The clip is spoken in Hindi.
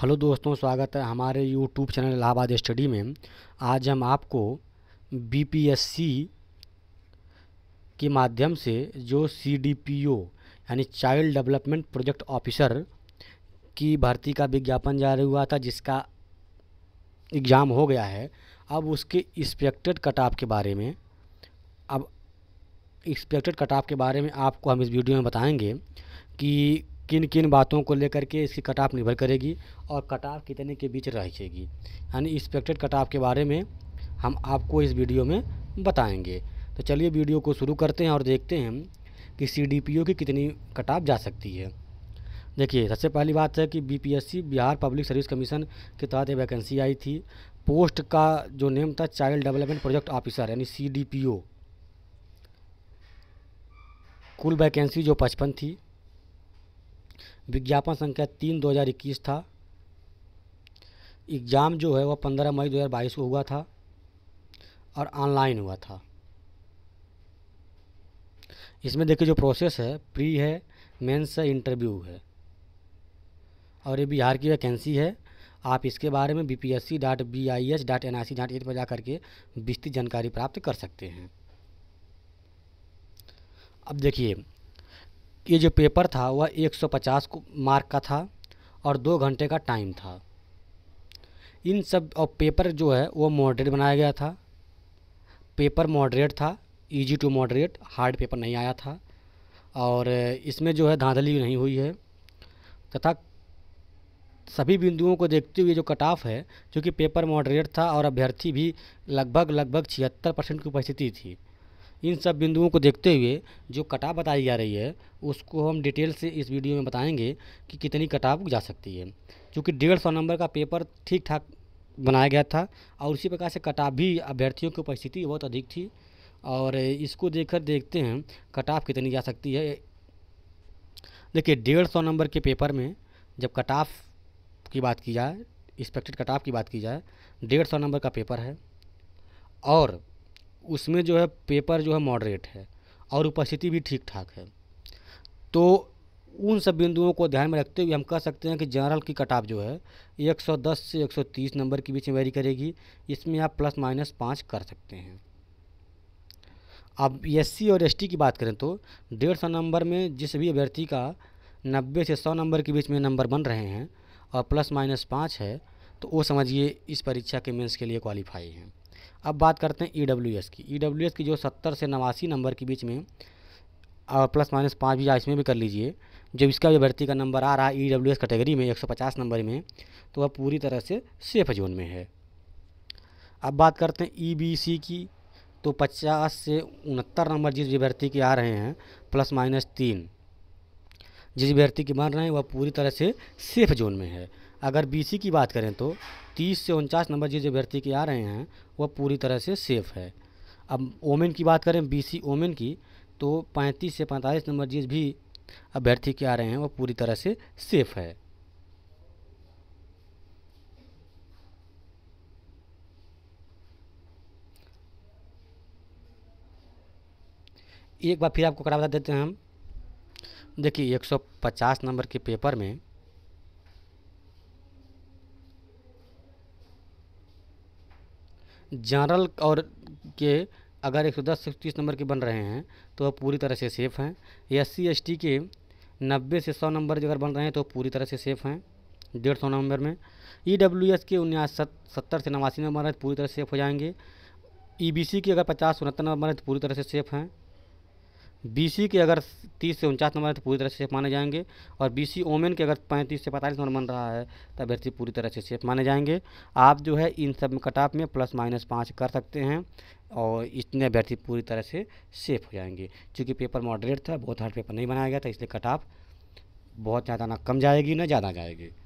हेलो दोस्तों स्वागत है हमारे यूट्यूब चैनल इलाहाबाद स्टडी में आज हम आपको बीपीएससी के माध्यम से जो सीडीपीओ यानी चाइल्ड डेवलपमेंट प्रोजेक्ट ऑफिसर की भर्ती का विज्ञापन जारी हुआ था जिसका एग्ज़ाम हो गया है अब उसके एक्सपेक्टेड कट ऑफ के बारे में अब एक्सपेक्टेड कट ऑफ के बारे में आपको हम इस वीडियो में बताएँगे कि किन किन बातों को लेकर के इसकी कटाव निर्भर करेगी और कटाव कितने के बीच रहेगी यानी एक्सपेक्टेड कटाव के बारे में हम आपको इस वीडियो में बताएंगे तो चलिए वीडियो को शुरू करते हैं और देखते हैं कि सी की कितनी कटाव जा सकती है देखिए सबसे पहली बात है कि B Bihar public service commission के तहत एक वैकेंसी आई थी पोस्ट का जो नेम था चाइल्ड डेवलपमेंट प्रोजेक्ट ऑफिसर यानी सी कुल वैकेंसी जो पचपन थी विज्ञापन संख्या तीन दो हज़ार इक्कीस था एग्ज़ाम जो है वह पंद्रह मई दो हज़ार बाईस को हुआ था और ऑनलाइन हुआ था इसमें देखिए जो प्रोसेस है प्री है मेंस है इंटरव्यू है और ये बिहार की वैकेंसी है आप इसके बारे में B P S C dot B I S dot N I C dot in पर जा करके विस्तृत जानकारी प्राप्त कर सकते हैं अब देखिए ये जो पेपर था वह 150 मार्क का था और दो घंटे का टाइम था इन सब और पेपर जो है वो मॉडरेट बनाया गया था पेपर मॉडरेट था easy to moderate hard paper नहीं आया था और इसमें जो है धांधली नहीं हुई है तथा सभी बिंदुओं को देखते हुए जो कट ऑफ है क्योंकि पेपर मॉडरेट था और अभ्यर्थी भी लगभग लगभग छिहत्तर परसेंट की उपस्थिति थी इन सब बिंदुओं को देखते हुए जो कटाव बताई जा रही है उसको हम डिटेल से इस वीडियो में बताएंगे कि कितनी कटाव जा सकती है क्योंकि डेढ़ सौ नंबर का पेपर ठीक ठाक बनाया गया था और उसी प्रकार से कटाव भी अभ्यर्थियों की उपस्थिति बहुत अधिक थी और इसको देखकर देखते हैं कटाव कितनी जा सकती है देखिए डेढ़ सौ नंबर के पेपर में जब कटाफ की बात की जाए इंस्पेक्टेड कटाफ की बात की जाए डेढ़ सौ नंबर का पेपर है और उसमें जो है पेपर जो है मॉडरेट है और उपस्थिति भी ठीक ठाक है तो उन सब बिंदुओं को ध्यान में रखते हुए हम कह सकते हैं कि जनरल की कटाव जो है 110 से 130 नंबर के बीच में वैरी करेगी इसमें आप प्लस माइनस पाँच कर सकते हैं अब एस और एस की बात करें तो डेढ़ सौ नंबर में जिस भी अभ्यर्थी का नब्बे से सौ नंबर के बीच में नंबर बन रहे हैं और प्लस माइनस पाँच है तो वो समझिए इस परीक्षा के मेन्स के लिए क्वालिफाई हैं अब बात करते हैं ई e की ई e की जो सत्तर से नवासी नंबर के बीच में और प्लस माइनस पाँच भी इसमें भी कर लीजिए जब इसका भी भर्ती का नंबर आ रहा है ई e कैटेगरी में पचास नंबर में तो वह पूरी तरह से सेफ जोन में है अब बात करते हैं ई की तो 50 से उनहत्तर नंबर जिस अभ्यर्थी के आ रहे हैं प्लस माइनस तीन जिस अभ्यर्थी के बन रहे हैं वह पूरी तरह से सेफ जोन में है अगर बीसी की बात करें तो तीस से उनचास नंबर जिस अभ्यर्थी के आ रहे हैं वह पूरी तरह से सेफ़ है अब ओमेन की बात करें बीसी ओमेन की तो पैंतीस से पैंतालीस नंबर जिस भी अभ्यर्थी के आ रहे हैं वह पूरी तरह से सेफ़ है एक बार फिर आपको करा बता देते हैं हम देखिए 150 नंबर के पेपर में जनरल और के अगर एक सौ दस तीस नंबर के बन रहे हैं तो वह पूरी तरह से सेफ़ हैं एस सी एस टी के नब्बे से सौ नंबर अगर बन रहे हैं तो पूरी तरह से सेफ़ हैं डेढ़ सौ नंबर में ई डब्ल्यू एस के उन्यास सत्तर से नवासी नंबर हैं तो पूरी तरह सेफ़ हो जाएंगे ई बी सी के अगर पचास उनहत्तर नंबर हैं तो पूरी तरह से सेफ़ हैं बीसी के अगर तीस से उनचास नंबर है तो पूरी तरह से सेफ माने जाएंगे और बीसी ओमेन के अगर पैंतीस से पैंतालीस नंबर बन रहा है तो अभ्यर्थी पूरी तरह से सेफ माने जाएंगे आप जो है इन सब कट ऑफ में प्लस माइनस पाँच कर सकते हैं और इतने अभ्यर्थी पूरी तरह से सेफ हो जाएंगे चूँकि पेपर मॉडरेट था बहुत हार्ड पेपर नहीं बनाया गया था इसलिए कट ऑफ बहुत ज़्यादा ना कम जाएगी ना ज़्यादा जाएगी